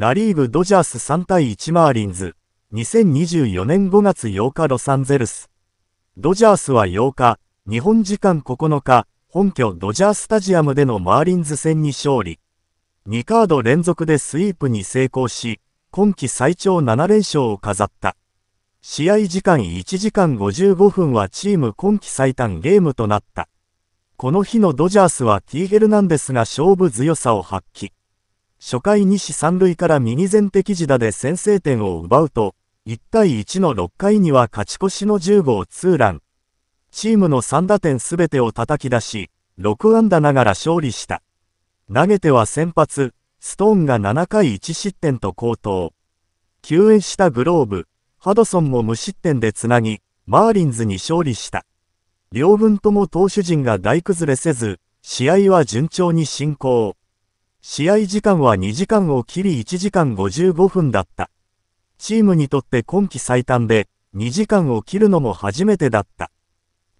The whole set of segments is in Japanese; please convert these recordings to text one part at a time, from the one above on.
ナリーグドジャース3対1マーリンズ、2024年5月8日ロサンゼルス。ドジャースは8日、日本時間9日、本拠ドジャースタジアムでのマーリンズ戦に勝利。2カード連続でスイープに成功し、今季最長7連勝を飾った。試合時間1時間55分はチーム今季最短ゲームとなった。この日のドジャースはティーヘルナンデスが勝負強さを発揮。初回西三塁から右前敵地打で先制点を奪うと、1対1の6回には勝ち越しの10号ツーラン。チームの3打点すべてを叩き出し、6安打ながら勝利した。投げては先発、ストーンが7回1失点と好投。救援したグローブ、ハドソンも無失点でつなぎ、マーリンズに勝利した。両軍とも投手陣が大崩れせず、試合は順調に進行。試合時間は2時間を切り1時間55分だった。チームにとって今季最短で、2時間を切るのも初めてだった。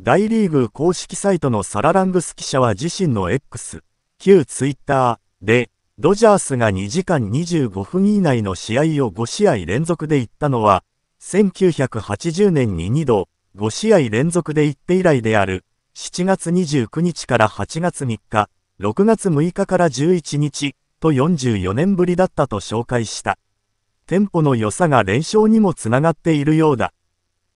大リーグ公式サイトのサララングス記者は自身の X、旧 Twitter で、ドジャースが2時間25分以内の試合を5試合連続で行ったのは、1980年に2度、5試合連続で行って以来である、7月29日から8月3日、6月6日から11日と44年ぶりだったと紹介した。店舗の良さが連勝にもつながっているようだ。